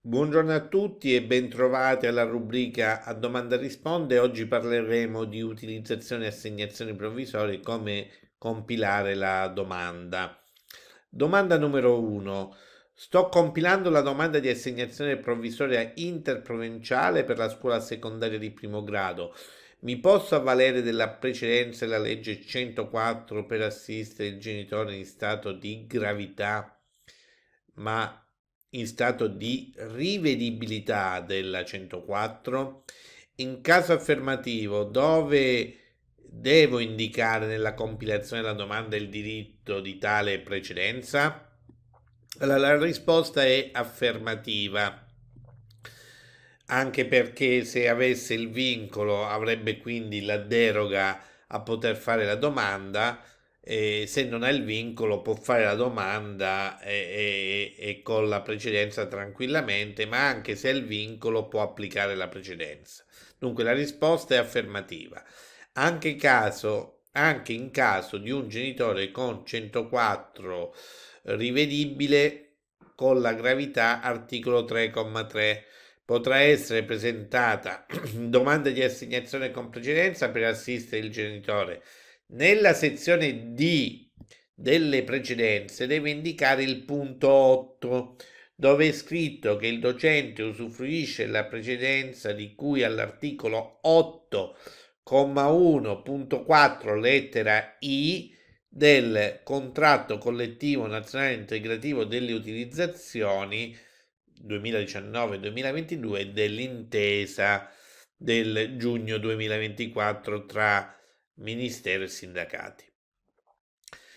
Buongiorno a tutti e bentrovati alla rubrica A domanda risponde. Oggi parleremo di utilizzazione e assegnazioni provvisorie, come compilare la domanda. Domanda numero 1. Sto compilando la domanda di assegnazione provvisoria interprovinciale per la scuola secondaria di primo grado. Mi posso avvalere della precedenza della legge 104 per assistere il genitore in stato di gravità? Ma in stato di rivedibilità della 104 in caso affermativo dove devo indicare nella compilazione della domanda il diritto di tale precedenza? Allora, la risposta è affermativa, anche perché se avesse il vincolo avrebbe quindi la deroga a poter fare la domanda, eh, se non ha il vincolo può fare la domanda e, e, e con la precedenza tranquillamente, ma anche se ha il vincolo può applicare la precedenza. Dunque la risposta è affermativa. Anche, caso, anche in caso di un genitore con 104 rivedibile con la gravità articolo 3,3 potrà essere presentata domanda di assegnazione con precedenza per assistere il genitore nella sezione D delle precedenze deve indicare il punto 8 dove è scritto che il docente usufruisce la precedenza di cui all'articolo 8,1.4 lettera I del contratto collettivo nazionale integrativo delle utilizzazioni 2019-2022 dell'intesa del giugno 2024 tra Ministero e sindacati.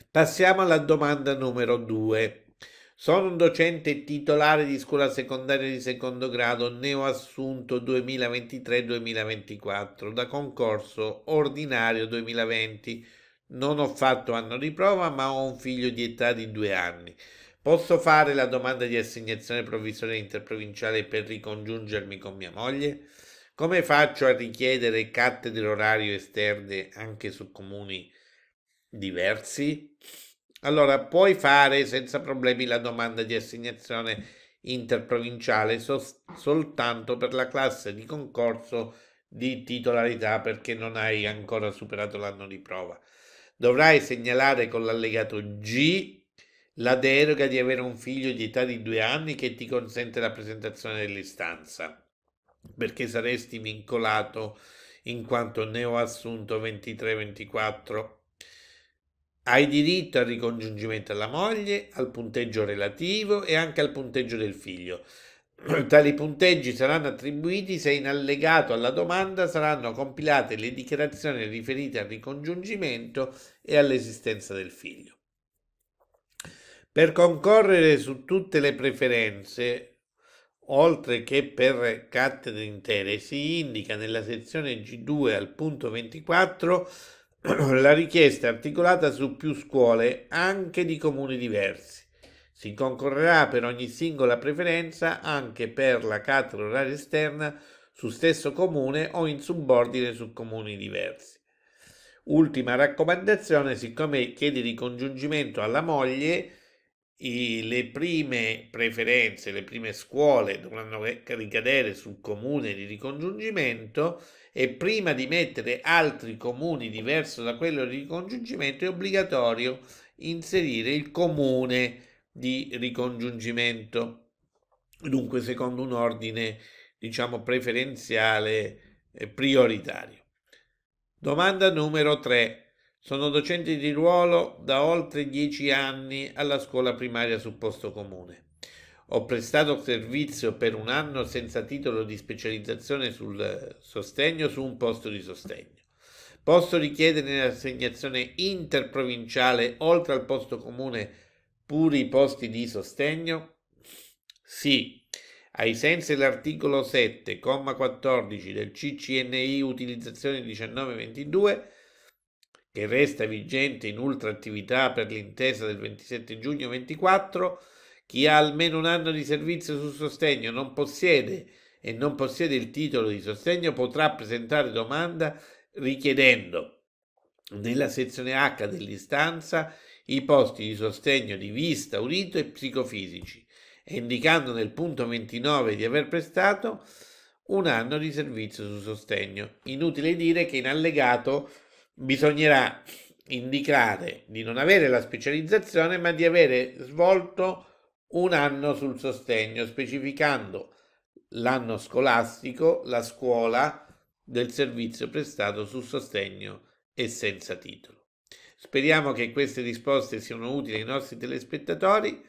Passiamo alla domanda numero 2. Sono un docente titolare di scuola secondaria di secondo grado neoassunto 2023-2024 da concorso ordinario 2020. Non ho fatto anno di prova ma ho un figlio di età di due anni. Posso fare la domanda di assegnazione provvisoria interprovinciale per ricongiungermi con mia moglie? Come faccio a richiedere cattedre orario esterne anche su comuni diversi? Allora, puoi fare senza problemi la domanda di assegnazione interprovinciale so- soltanto per la classe di concorso di titolarità perché non hai ancora superato l'anno di prova. Dovrai segnalare con l'allegato G la deroga di avere un figlio di età di due anni che ti consente la presentazione dell'istanza perché saresti vincolato in quanto ne ho assunto 23-24. Hai diritto al ricongiungimento alla moglie, al punteggio relativo e anche al punteggio del figlio. Tali punteggi saranno attribuiti se in allegato alla domanda saranno compilate le dichiarazioni riferite al ricongiungimento e all'esistenza del figlio. Per concorrere su tutte le preferenze oltre che per cattedre intere, si indica nella sezione G2 al punto 24 la richiesta articolata su più scuole, anche di comuni diversi. Si concorrerà per ogni singola preferenza anche per la cattedra oraria esterna su stesso comune o in subordine su comuni diversi. Ultima raccomandazione, siccome chiede ricongiungimento alla moglie, i, le prime preferenze, le prime scuole dovranno ricadere sul comune di ricongiungimento e prima di mettere altri comuni diversi da quello di ricongiungimento è obbligatorio inserire il comune di ricongiungimento. Dunque, secondo un ordine, diciamo, preferenziale e eh, prioritario. Domanda numero 3. Sono docente di ruolo da oltre dieci anni alla scuola primaria su posto comune. Ho prestato servizio per un anno senza titolo di specializzazione sul sostegno su un posto di sostegno. Posso richiedere l'assegnazione interprovinciale oltre al posto comune pure i posti di sostegno? Sì, ai sensi dell'articolo 7,14 del CCNI utilizzazione 1922 che resta vigente in ultraattività per l'intesa del 27 giugno 24, chi ha almeno un anno di servizio su sostegno non possiede e non possiede il titolo di sostegno potrà presentare domanda richiedendo nella sezione H dell'istanza i posti di sostegno di vista, udito e psicofisici e indicando nel punto 29 di aver prestato un anno di servizio su sostegno. Inutile dire che in allegato bisognerà indicare di non avere la specializzazione ma di avere svolto un anno sul sostegno, specificando l'anno scolastico, la scuola del servizio prestato sul sostegno e senza titolo. Speriamo che queste risposte siano utili ai nostri telespettatori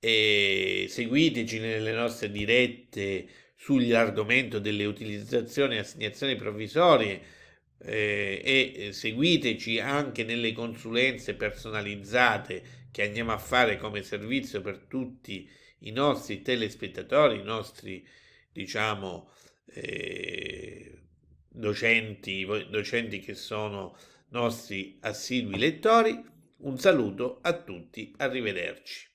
e seguiteci nelle nostre dirette sugli argomenti delle utilizzazioni e assegnazioni provvisorie eh, e eh, seguiteci anche nelle consulenze personalizzate che andiamo a fare come servizio per tutti i nostri telespettatori, i nostri diciamo eh, docenti, docenti che sono nostri assidui lettori. Un saluto a tutti, arrivederci.